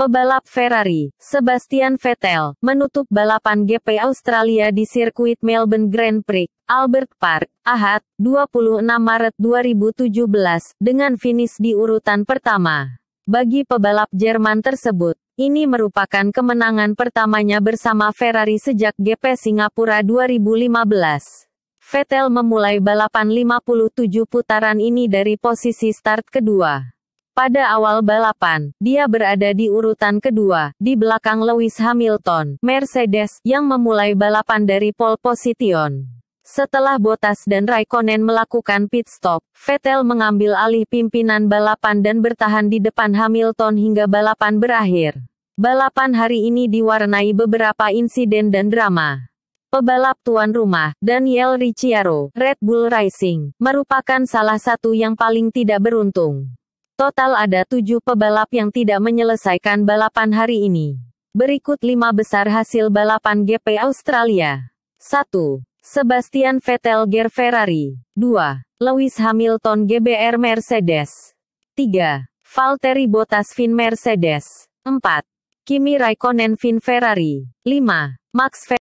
Pebalap Ferrari, Sebastian Vettel, menutup balapan GP Australia di sirkuit Melbourne Grand Prix, Albert Park, Ahad, 26 Maret 2017, dengan finish di urutan pertama. Bagi pebalap Jerman tersebut, ini merupakan kemenangan pertamanya bersama Ferrari sejak GP Singapura 2015. Vettel memulai balapan 57 putaran ini dari posisi start kedua. Pada awal balapan, dia berada di urutan kedua, di belakang Lewis Hamilton, Mercedes, yang memulai balapan dari pole position. Setelah Bottas dan Raikkonen melakukan pit stop, Vettel mengambil alih pimpinan balapan dan bertahan di depan Hamilton hingga balapan berakhir. Balapan hari ini diwarnai beberapa insiden dan drama. Pebalap tuan rumah, Daniel Ricciaro, Red Bull Racing, merupakan salah satu yang paling tidak beruntung. Total ada tujuh pebalap yang tidak menyelesaikan balapan hari ini. Berikut lima besar hasil balapan GP Australia. 1. Sebastian Vettel Ger Ferrari. 2. Lewis Hamilton GBR Mercedes. 3. Valtteri Bottas Fin Mercedes. 4. Kimi Raikkonen Fin Ferrari. 5. Max Verstappen